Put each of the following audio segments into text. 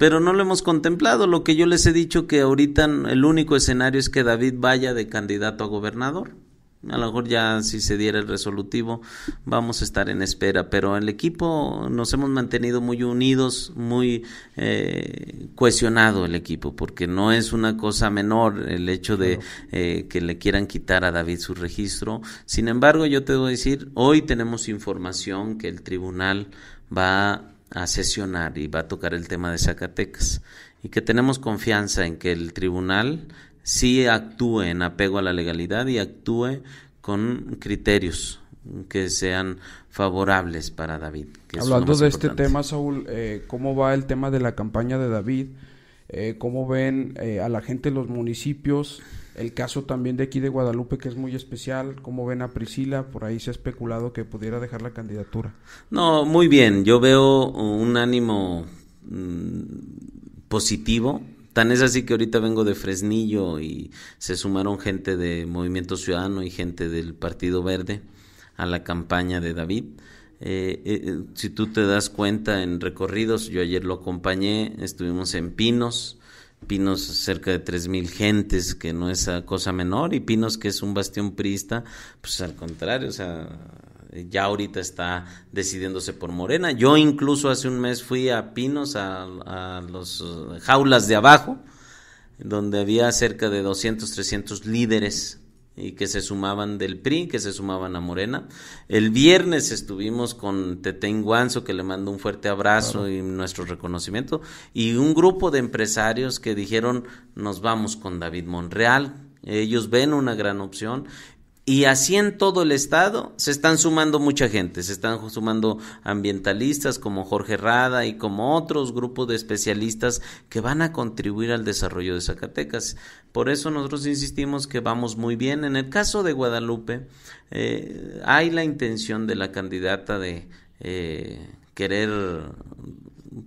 pero no lo hemos contemplado. Lo que yo les he dicho que ahorita el único escenario es que David vaya de candidato a gobernador. A lo mejor ya si se diera el resolutivo vamos a estar en espera, pero el equipo nos hemos mantenido muy unidos, muy eh, cohesionado el equipo, porque no es una cosa menor el hecho de eh, que le quieran quitar a David su registro. Sin embargo, yo te voy a decir, hoy tenemos información que el tribunal va a a sesionar y va a tocar el tema de Zacatecas y que tenemos confianza en que el tribunal sí actúe en apego a la legalidad y actúe con criterios que sean favorables para David. Hablando de este tema, Saúl, eh, ¿cómo va el tema de la campaña de David? Eh, cómo ven eh, a la gente de los municipios, el caso también de aquí de Guadalupe que es muy especial, cómo ven a Priscila, por ahí se ha especulado que pudiera dejar la candidatura. No, muy bien, yo veo un ánimo mm, positivo, Tan es así que ahorita vengo de Fresnillo y se sumaron gente de Movimiento Ciudadano y gente del Partido Verde a la campaña de David. Eh, eh, eh, si tú te das cuenta en recorridos, yo ayer lo acompañé, estuvimos en Pinos, Pinos cerca de 3.000 gentes, que no es cosa menor, y Pinos que es un bastión priista, pues al contrario, o sea, ya ahorita está decidiéndose por Morena. Yo incluso hace un mes fui a Pinos, a, las eh, jaulas de abajo, donde había cerca de 200, 300 líderes y que se sumaban del PRI, que se sumaban a Morena. El viernes estuvimos con Tetén Guanzo, que le mando un fuerte abrazo y nuestro reconocimiento, y un grupo de empresarios que dijeron, nos vamos con David Monreal. Ellos ven una gran opción y así en todo el estado se están sumando mucha gente, se están sumando ambientalistas como Jorge Rada y como otros grupos de especialistas que van a contribuir al desarrollo de Zacatecas. Por eso nosotros insistimos que vamos muy bien. En el caso de Guadalupe, eh, hay la intención de la candidata de eh, querer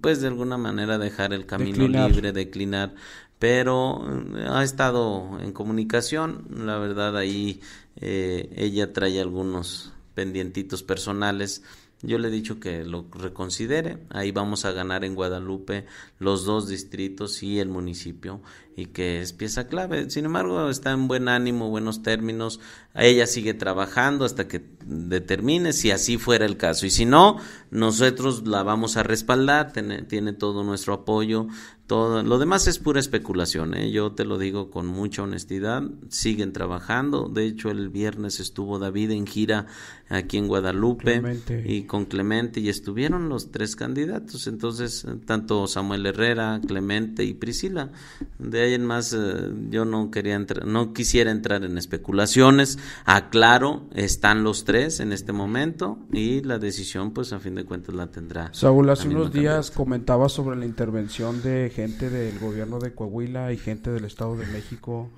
pues de alguna manera dejar el camino libre, declinar, pero eh, ha estado en comunicación, la verdad ahí eh, ella trae algunos pendientitos personales. Yo le he dicho que lo reconsidere. Ahí vamos a ganar en Guadalupe los dos distritos y el municipio y que es pieza clave. Sin embargo, está en buen ánimo, buenos términos. Ella sigue trabajando hasta que determine si así fuera el caso. Y si no, nosotros la vamos a respaldar, tiene, todo nuestro apoyo. Todo, lo demás es pura especulación, ¿eh? yo te lo digo con mucha honestidad, siguen trabajando, de hecho el viernes estuvo David en gira aquí en Guadalupe y con Clemente y estuvieron los tres candidatos, entonces eh, tanto Samuel Herrera, Clemente y Priscila, de ahí en más eh, yo no quería entrar, no quisiera entrar en especulaciones, aclaro, están los tres en este momento y la decisión pues a fin de cuentas la tendrá. Saúl, hace unos días comentaba sobre la intervención de gente del gobierno de Coahuila y gente del Estado de México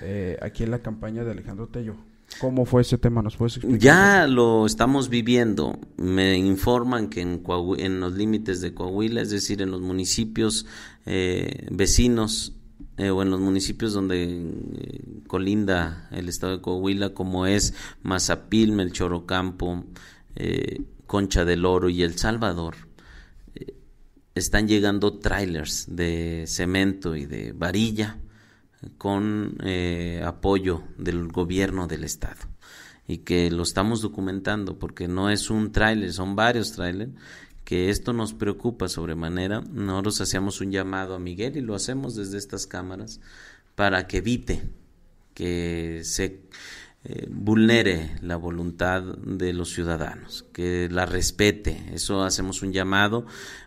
eh, aquí en la campaña de Alejandro Tello. ¿Cómo fue ese tema? ¿Nos puedes explicar? Ya lo estamos viviendo. Me informan que en, en los límites de Coahuila, es decir, en los municipios eh, vecinos eh, o en los municipios donde eh, colinda el estado de Coahuila, como es Mazapil, el Chorocampo, eh, Concha del Oro y El Salvador, eh, están llegando trailers de cemento y de varilla con apoyo del gobierno del estado y que lo estamos documentando porque no es un tráiler, son varios trailers que esto nos preocupa sobremanera, nosotros hacíamos un llamado a Miguel y lo hacemos desde estas cámaras para que evite que se eh, vulnere la voluntad de los ciudadanos, que la respete. Eso hacemos un llamado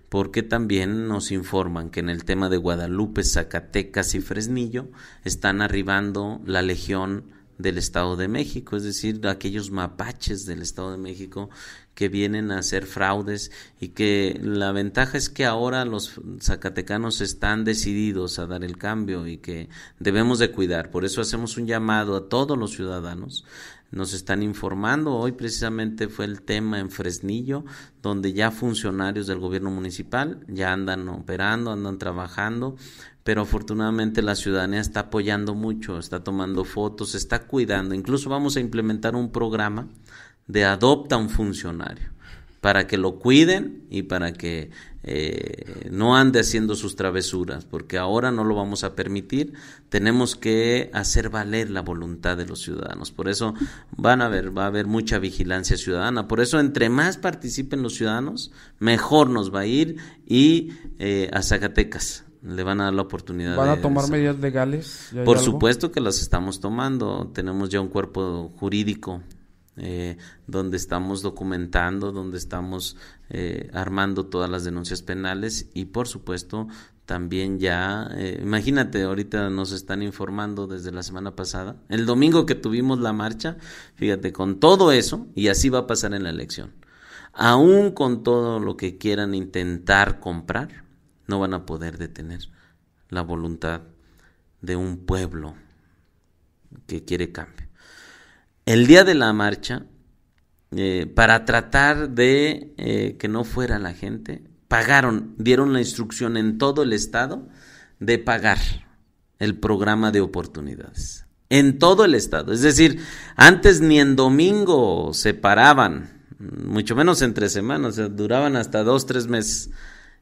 porque también nos informan que en el tema de Guadalupe, Zacatecas y Fresnillo están arribando la legión del Estado de México, es decir, aquellos mapaches del Estado de México que vienen a hacer fraudes y que la ventaja es que ahora los zacatecanos están decididos a dar el cambio y que debemos de cuidar. Por eso hacemos un llamado a todos los ciudadanos. Nos están informando, hoy precisamente fue el tema en Fresnillo, donde ya funcionarios del gobierno municipal ya andan operando, andan trabajando pero afortunadamente la ciudadanía está apoyando mucho, está tomando fotos, está cuidando. Incluso vamos a implementar un programa de adopta un funcionario para que lo cuiden y para que eh, no ande haciendo sus travesuras, porque ahora no lo vamos a permitir. Tenemos que hacer valer la voluntad de los ciudadanos. Por eso van a haber, va a haber mucha vigilancia ciudadana. Por eso, entre más participen los ciudadanos, mejor nos va a ir y eh, a Zacatecas le van a dar la oportunidad. ¿Van a tomar medidas legales? Por supuesto que las estamos tomando. Tenemos ya un cuerpo jurídico eh, donde estamos documentando, donde estamos eh, armando todas las denuncias penales y por supuesto también ya, eh, imagínate, ahorita nos están informando desde la semana pasada, el domingo que tuvimos la marcha, fíjate, con todo eso, y así va a pasar en la elección, aún con todo lo que quieran intentar comprar, no van a poder detener la voluntad de un pueblo que quiere cambio. El día de la marcha, eh, para tratar de eh, que no fuera la gente, pagaron, dieron la instrucción en todo el estado de pagar el programa de oportunidades. En todo el estado. Es decir, antes ni en domingo se paraban, mucho menos entre semanas, duraban hasta dos, tres meses.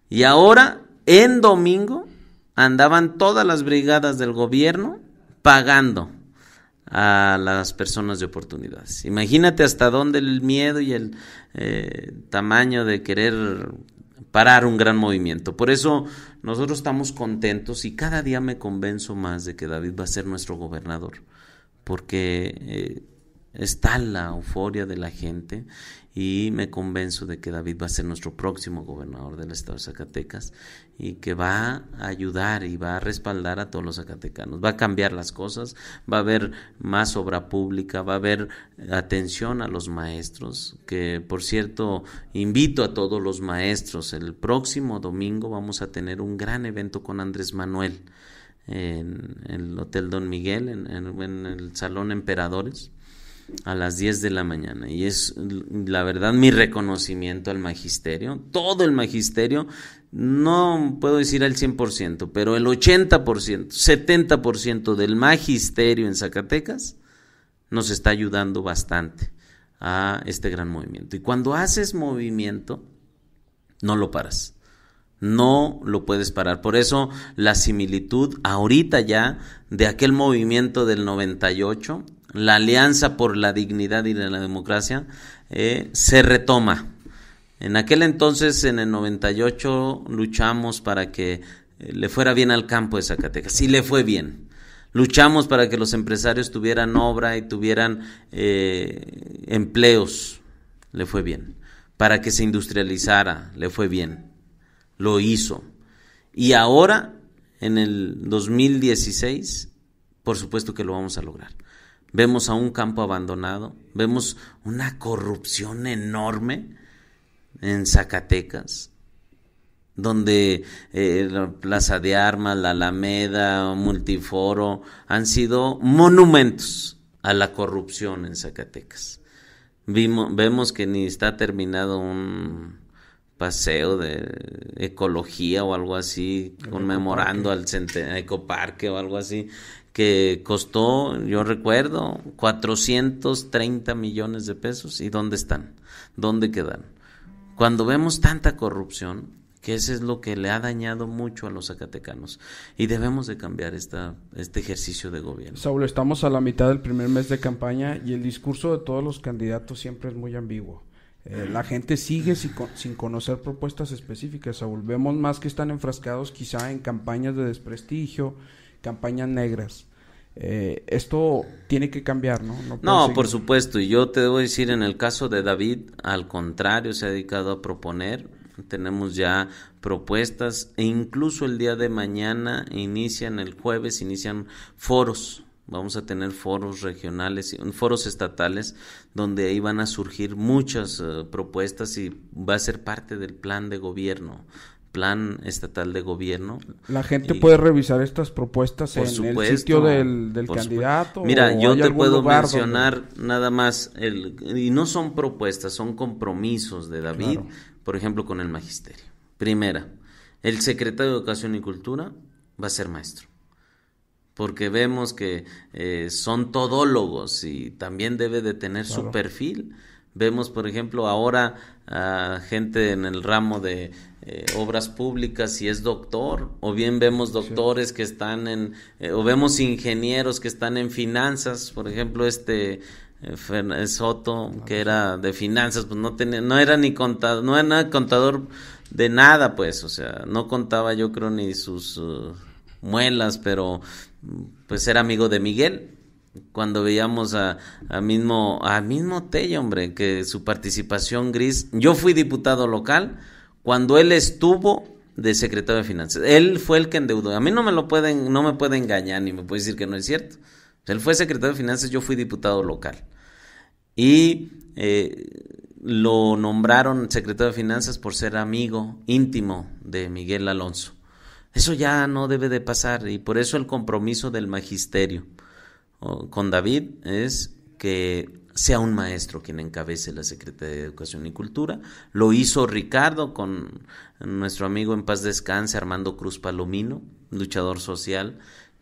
Y ahora en domingo andaban todas las brigadas del gobierno pagando a las personas de oportunidades. Imagínate hasta dónde el miedo y el eh, tamaño de querer parar un gran movimiento. Por eso nosotros estamos contentos y cada día me convenzo más de que David va a ser nuestro gobernador, porque eh, está la euforia de la gente y me convenzo de que David va a ser nuestro próximo gobernador del estado de Zacatecas y que va a ayudar y va a respaldar a todos los zacatecanos. Va a cambiar las cosas, va a haber más obra pública, va a haber atención a los maestros, que por cierto invito a todos los maestros. El próximo domingo vamos a tener un gran evento con Andrés Manuel en el Hotel Don Miguel, en el Salón Emperadores a las 10 de la mañana. Y es la verdad mi reconocimiento al magisterio, todo el magisterio, no puedo decir al 100%, pero el 80%, 70% del magisterio en Zacatecas nos está ayudando bastante a este gran movimiento. Y cuando haces movimiento, no lo paras. No lo puedes parar. Por eso la similitud ahorita ya de aquel movimiento del 98 la Alianza por la Dignidad y la Democracia, eh, se retoma. En aquel entonces, en el 98, luchamos para que eh, le fuera bien al campo de Zacatecas. Sí le fue bien. Luchamos para que los empresarios tuvieran obra y tuvieran eh, empleos. Le fue bien. Para que se industrializara. Le fue bien. Lo hizo. Y ahora, en el 2016, por supuesto que lo vamos a lograr vemos a un campo abandonado, vemos una corrupción enorme en Zacatecas, donde eh, la Plaza de Armas, la Alameda, Multiforo, han sido monumentos a la corrupción en Zacatecas. Vimos, vemos que ni está terminado un paseo de ecología o algo así, conmemorando al Ecoparque o algo así, que costó, yo recuerdo, 430 millones de pesos. ¿Y dónde están? ¿Dónde quedan? Cuando vemos tanta corrupción, que eso es lo que le ha dañado mucho a los zacatecanos. Y debemos de cambiar esta, este ejercicio de gobierno. Saúl, estamos a la mitad del primer mes de campaña y el discurso de todos los candidatos siempre es muy ambiguo. Eh, la gente sigue sin, conocer propuestas específicas, Saúl. Vemos más que están enfrascados quizá en campañas de desprestigio, campañas negras. Eh, esto tiene que cambiar, ¿no? No, por supuesto. Y yo te debo decir, en el caso de David, al contrario, se ha dedicado a proponer. Tenemos ya propuestas e incluso el día de mañana inician, el jueves inician foros. Vamos a tener foros regionales, y foros estatales, donde ahí van a surgir muchas eh, propuestas y va a ser parte del plan de gobierno plan estatal de gobierno. La gente puede revisar estas propuestas en el sitio del, candidato. Mira, yo te puedo mencionar nada más, el, y no son propuestas, son compromisos de David, por ejemplo, con el magisterio. Primera, el secretario de Educación y Cultura va a ser maestro porque vemos que eh, son todólogos y también debe de tener su perfil Vemos, por ejemplo, ahora a gente en el ramo de eh, obras públicas si es doctor, o bien vemos doctores que están en, eh, o vemos ingenieros que están en finanzas, por ejemplo, este eh, Soto, ah, que era de finanzas, pues no tenía, no era ni contador, no era contador de nada, pues, o sea, no contaba yo creo ni sus uh, muelas, pero pues era amigo de Miguel, cuando veíamos a, mismo a mismo Tello, hombre, que su participación gris. Yo fui diputado local cuando él estuvo de secretario de finanzas. Él fue el que endeudó. A mí no me lo pueden no me puede engañar ni me puede decir que no es cierto. Él fue secretario de finanzas, yo fui diputado local. Y eh, lo nombraron secretario de finanzas por ser amigo íntimo de Miguel Alonso. Eso ya no debe de pasar y por eso el compromiso del magisterio con David es que sea un maestro quien encabece la Secretaría de Educación y Cultura. Lo hizo Ricardo con nuestro amigo en paz descanse Armando Cruz Palomino, luchador social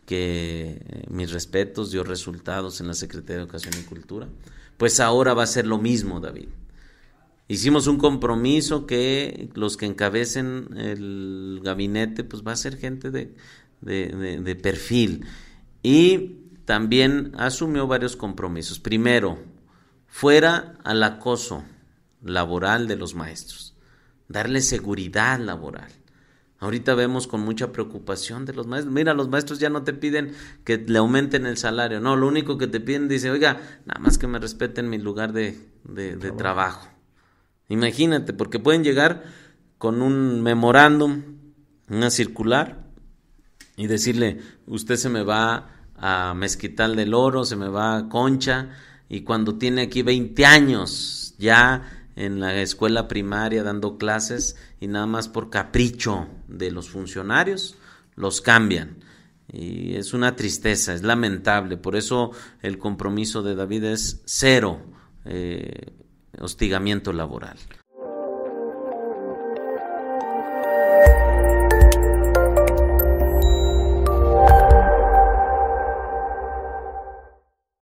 que eh, mis respetos dio resultados en la Secretaría de Educación y Cultura. Pues ahora va a ser lo mismo, David. Hicimos un compromiso que los que encabecen el gabinete, pues va a ser gente de, de perfil. Y también asumió varios compromisos. Primero, fuera al acoso laboral de los maestros, darle seguridad laboral. Ahorita vemos con mucha preocupación de los maestros. Mira, los maestros ya no te piden que le aumenten el salario. No, lo único que te piden dice, oiga, nada más que me respeten mi lugar de, de trabajo. Imagínate, porque pueden llegar con un memorándum, una circular, y decirle, usted se me va a Mezquital del Oro, se me va a Concha, y cuando tiene aquí 20 años ya en la escuela primaria dando clases y nada más por capricho de los funcionarios los cambian. Y es una tristeza, es lamentable. Por eso el compromiso de David es cero eh, hostigamiento laboral.